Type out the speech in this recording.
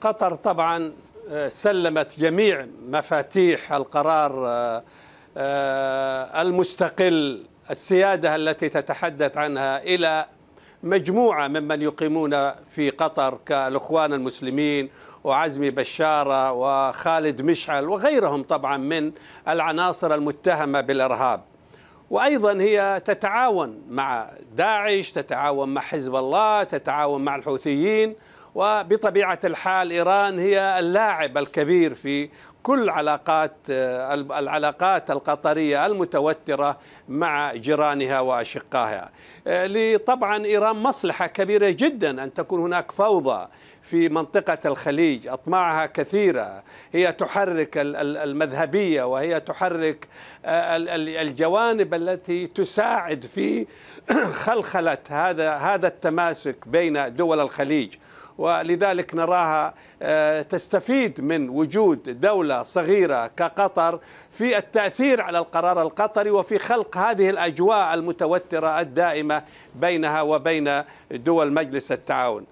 قطر طبعا سلمت جميع مفاتيح القرار آه، آه، المستقل السيادة التي تتحدث عنها إلى مجموعة ممن يقيمون في قطر كالإخوان المسلمين وعزمي بشارة وخالد مشعل وغيرهم طبعا من العناصر المتهمة بالإرهاب وايضا هي تتعاون مع داعش تتعاون مع حزب الله تتعاون مع الحوثيين وبطبيعة الحال إيران هي اللاعب الكبير في كل علاقات آه، العلاقات القطرية المتوترة مع جيرانها وأشقائها آه، طبعا إيران مصلحة كبيرة جدا أن تكون هناك فوضى في منطقة الخليج أطماعها كثيرة هي تحرك المذهبية وهي تحرك آه، الجوانب التي تساعد في خلخلة هذا هذا التماسك بين دول الخليج ولذلك نراها آه، تستفيد من وجود دولة صغيرة كقطر في التأثير على القرار القطري وفي خلق هذه الأجواء المتوترة الدائمة بينها وبين دول مجلس التعاون